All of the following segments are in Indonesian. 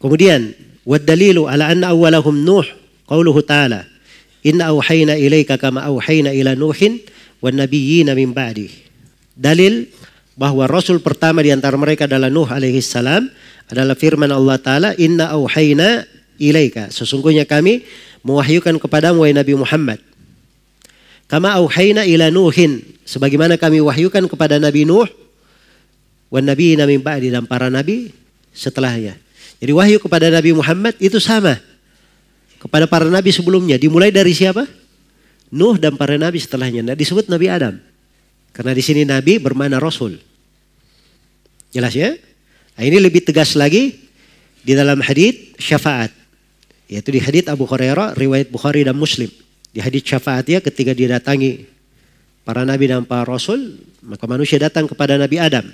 Kemudian wadalilu ala anna awwalahum Nuh qawluhu ta'ala inna awhayna ilaika kama awhayna ila Nuhin wan nabiyyina min ba'di. Dalil bahwa rasul pertama di antara mereka adalah Nuh alaihi salam adalah firman Allah taala inna awhayna ilaika sesungguhnya kami mewahyukan kepadamu wahai Nabi Muhammad kama awhayna ila Nuhin sebagaimana kami wahyukan kepada Nabi Nuh wan nabiyina min ba'di dan para nabi setelahnya jadi wahyu kepada Nabi Muhammad itu sama. Kepada para nabi sebelumnya. Dimulai dari siapa? Nuh dan para nabi setelahnya. Nah, disebut Nabi Adam. Karena di sini nabi bermana rasul. Jelas ya? Nah, ini lebih tegas lagi di dalam hadis syafaat. Yaitu di hadis Abu Hurairah riwayat Bukhari dan Muslim. Di syafaat ya ketika didatangi para nabi dan para rasul, maka manusia datang kepada Nabi Adam.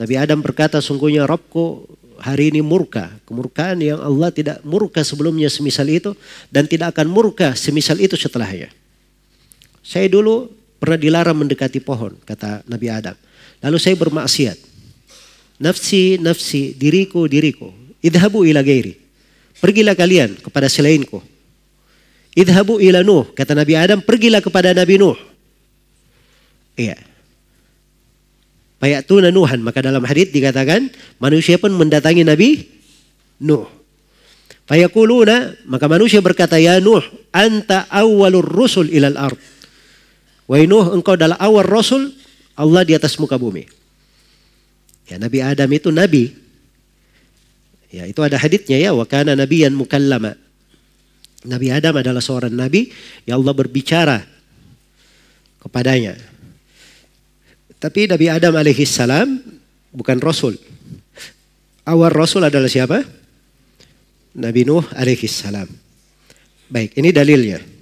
Nabi Adam berkata, sungguhnya Robku hari ini murka. Kemurkaan yang Allah tidak murka sebelumnya semisal itu dan tidak akan murka semisal itu setelahnya. Saya dulu pernah dilarang mendekati pohon, kata Nabi Adam. Lalu saya bermaksiat. Nafsi, nafsi, diriku, diriku. Idhabu ila gairi. Pergilah kalian kepada selainku. Idhabu ila Nuh. Kata Nabi Adam, pergilah kepada Nabi Nuh. Iya. Payak Fayatuna Nuhan. Maka dalam hadis dikatakan manusia pun mendatangi Nabi Nuh. Fayakuluna, maka manusia berkata, Ya Nuh, anta awalur rusul ilal ard. Wai Nuh, engkau adalah awal rasul Allah di atas muka bumi. Ya Nabi Adam itu Nabi. Ya itu ada haditnya ya, wakana nabiyan mukallama. Nabi Adam adalah seorang Nabi, ya Allah berbicara kepadanya. Tapi Nabi Adam salam bukan Rasul. Awal Rasul adalah siapa? Nabi Nuh salam. Baik, ini dalilnya.